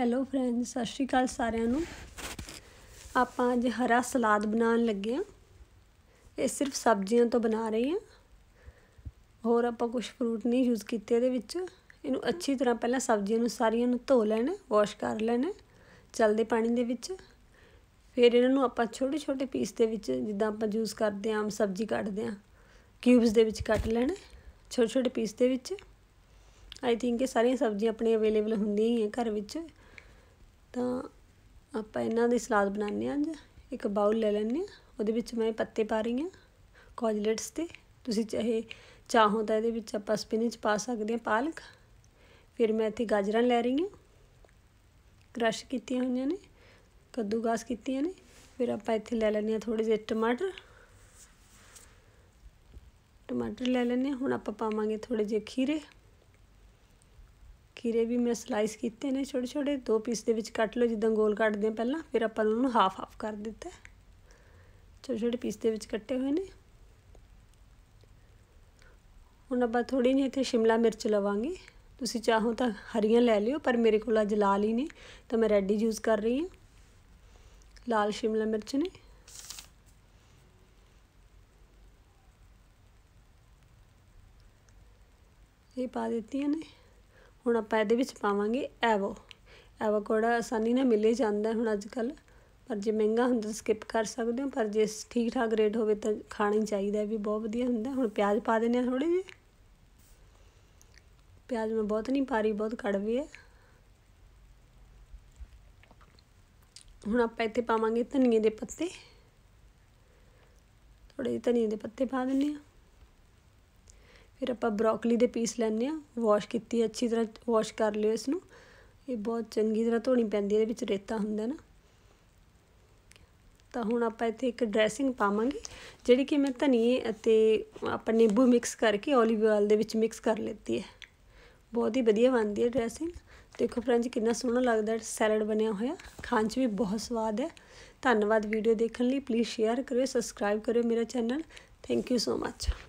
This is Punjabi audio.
ਹੈਲੋ ਫਰੈਂਡਸ ਸਤਿ ਸ਼੍ਰੀ ਅਕਾਲ ਸਾਰਿਆਂ ਨੂੰ ਆਪਾਂ ਅੱਜ ਹਰਾ ਸਲਾਦ ਬਣਾਉਣ ਲੱਗੇ ਆ ਇਹ ਸਿਰਫ ਸਬਜ਼ੀਆਂ ਤੋਂ ਬਣਾ ਰਹੇ ਆ ਹੋਰ ਆਪਾਂ ਕੁਝ ਫਰੂਟ ਨਹੀਂ ਯੂਜ਼ ਕੀਤੇ ਇਹਦੇ ਵਿੱਚ ਇਹਨੂੰ ਅੱਛੀ ਤਰ੍ਹਾਂ ਪਹਿਲਾਂ ਸਬਜ਼ੀਆਂ ਨੂੰ ਸਾਰੀਆਂ ਨੂੰ ਧੋ ਲੈਣਾ ਵਾਸ਼ ਕਰ ਲੈਣਾ ਚਲਦੇ ਪਾਣੀ ਦੇ ਵਿੱਚ ਫਿਰ ਇਹਨਾਂ ਨੂੰ ਆਪਾਂ ਛੋਟੇ ਛੋਟੇ ਪੀਸ ਦੇ ਵਿੱਚ ਜਿੱਦਾਂ ਆਪਾਂ ਜੂਸ ਕਰਦੇ ਆਮ ਸਬਜ਼ੀ ਕੱਟਦੇ ਆ ਕਿਊਬਸ ਦੇ ਵਿੱਚ ਕੱਟ ਲੈਣਾ ਛੋਟੇ ਛੋਟੇ ਪੀਸ ਦੇ ਵਿੱਚ ਆਈ ਥਿੰਕ ਇਹ ਸਾਰੀਆਂ ਸਬਜ਼ੀਆਂ ਆਪਣੇ ਅਵੇਲੇਬਲ ਹੁੰਦੀਆਂ ਹੀ ਆ ਘਰ ਵਿੱਚ ਤਾਂ ਆਪਾਂ ਇਹਨਾਂ ਦੀ ਸਲਾਦ ਬਣਾਉਂਦੇ ਹਾਂ ਅੱਜ ਇੱਕ ਬਾਉਲ ਲੈ ਲੈਣੇ ਆ ਉਹਦੇ ਵਿੱਚ ਮੈਂ ਪੱਤੇ ਪਾ ਰਹੀ ਹਾਂ ਕੋਜਲੇਟਸ ਤੇ ਤੁਸੀਂ ਚਾਹੇ ਚਾਹੋ ਤਾਂ ਇਹਦੇ ਵਿੱਚ ਆਪਾਂ ਸਪਿਨਚ ਪਾ ਸਕਦੇ ਹਾਂ ਪਾਲਕ ਫਿਰ ਮੈਂ ਇੱਥੇ ਗਾਜਰਾਂ ਲੈ ਰਹੀ ਹਾਂ ਕ੍ਰਸ਼ ਕੀਤੀਆਂ ਹੋਈਆਂ ਨੇ ਗਾਸ ਕੀਤੀਆਂ ਨੇ ਫਿਰ ਆਪਾਂ ਇੱਥੇ ਲੈ ਲੈਣੇ ਆ ਥੋੜੇ ਜਿਹੇ ਟਮਾਟਰ ਟਮਾਟਰ ਲੈ ਲੈਣੇ ਹੁਣ ਆਪਾਂ ਪਾਵਾਂਗੇ ਥੋੜੇ ਜਿਹੇ ਖੀਰੇ ਖੀਰੇ ਵੀ ਮੈਂ ਸਲਾਈਸ ਕੀਤੇ ਨੇ ਛੋਟੇ ਛੋਟੇ ਦੋ ਪੀਸ ਦੇ ਵਿੱਚ ਕੱਟ ਲਓ ਜਿੱਦਾਂ ਗੋਲ ਕੱਟਦੇ ਆ ਪਹਿਲਾਂ ਫਿਰ ਆਪਾਂ ਉਹਨਾਂ ਨੂੰ ਹਾਫ ਹਾਫ ਕਰ ਦਿੱਤਾ ਛੋਟੇ ਛੋਟੇ ਪੀਸ ਦੇ ਵਿੱਚ ਕੱਟੇ ਹੋਏ ਨੇ ਹੁਣ ਆਪਾਂ ਥੋੜੀ ਜਿਹੀ ਇੱਥੇ ਸ਼ਿਮਲਾ ਮਿਰਚ ਲਵਾਂਗੇ ਤੁਸੀਂ ਚਾਹੋ ਤਾਂ ਹਰੀਆਂ ਲੈ ਲਿਓ ਪਰ ਮੇਰੇ ਕੋਲ ਅੱਜ ਲਾਲ ਹੀ ਨੇ ਤਾਂ ਮੈਂ ਰੈੱਡ ਯੂਜ਼ ਕਰ ਰਹੀ ਹਾਂ ਲਾਲ ਸ਼ਿਮਲਾ ਮਿਰਚ ਨੇ ਇਹ ਪਾ ਦਿੱਤੀਆਂ ਨੇ ਹੁਣ ਆਪਾਂ ਇਹਦੇ ਵਿੱਚ ਪਾਵਾਂਗੇ ਐਵੋ ਐਵੋਕਾਡੋ ਆਸਾਨੀ ਨਾਲ ਮਿਲੇ ਜਾਂਦਾ ਹੁਣ ਅੱਜ ਕੱਲ ਪਰ ਜੇ ਮਹਿੰਗਾ ਹੁੰਦਾ ਸਕਿਪ ਕਰ ਸਕਦੇ ਹੋ ਪਰ ਜੇ ਠੀਕ ਠਾਕ ਰੇਟ ਹੋਵੇ ਤਾਂ ਖਾਣਾ ਹੀ ਚਾਹੀਦਾ ਵੀ ਬਹੁਤ ਵਧੀਆ ਹੁੰਦਾ ਹੁਣ ਪਿਆਜ਼ ਪਾ ਦਿੰਨੇ ਆ ਥੋੜੇ ਜਿਹੇ ਪਿਆਜ਼ ਮੈਂ ਬਹੁਤ ਨਹੀਂ ਪਾਰੀ ਬਹੁਤ ਕੜਵੇ ਆ ਹੁਣ ਆਪਾਂ ਇੱਥੇ ਪਾਵਾਂਗੇ ਧਨੀਏ ਦੇ ਪੱਤੇ ਥੋੜੇ ਜਿਹੇ ਧਨੀਏ ਦੇ ਪੱਤੇ ਪਾ ਦਿੰਨੇ ਆ ਫਿਰ ਆਪਾਂ ਬ੍ਰੋਕਲੀ ਦੇ ਪੀਸ ਲੈਣੇ ਆ ਵਾਸ਼ ਕੀਤੀ ਅੱਛੀ ਤਰ੍ਹਾਂ ਵਾਸ਼ ਕਰ ਲਿਓ ਇਸ ਨੂੰ ਇਹ ਬਹੁਤ ਚੰਗੀ ਤਰ੍ਹਾਂ ਧੋਣੀ ਪੈਂਦੀ ਹੈ ਇਹਦੇ ਵਿੱਚ ਰੇਤਾ ਹੁੰਦਾ ਨਾ ਤਾਂ ਹੁਣ ਆਪਾਂ ਇੱਥੇ ਇੱਕ ਡਰੈਸਿੰਗ ਪਾਵਾਂਗੇ ਜਿਹੜੀ ਕਿ ਮੈਂ ਧਨੀਏ ਅਤੇ ਆਪਾਂ ਨਿੰਬੂ ਮਿਕਸ ਕਰਕੇ 올ਿਵ ਆਇਲ ਦੇ ਵਿੱਚ ਮਿਕਸ ਕਰ ਲੈਤੀ ਹੈ ਬਹੁਤ ਹੀ ਵਧੀਆ ਬਣਦੀ ਹੈ ਡਰੈਸਿੰਗ ਦੇਖੋ ਫਰੈਂਡ ਕਿੰਨਾ ਸੋਹਣਾ ਲੱਗਦਾ ਹੈ ਸੈਲਡ ਬਣਿਆ ਹੋਇਆ ਖਾਣ 'ਚ ਵੀ ਬਹੁਤ ਸਵਾਦ ਹੈ ਧੰਨਵਾਦ ਵੀਡੀਓ ਦੇਖਣ ਲਈ ਪਲੀਜ਼ ਸ਼ੇਅਰ ਕਰਿਓ ਸਬਸਕ੍ਰਾਈਬ ਕਰਿਓ ਮੇਰਾ channel thank you so much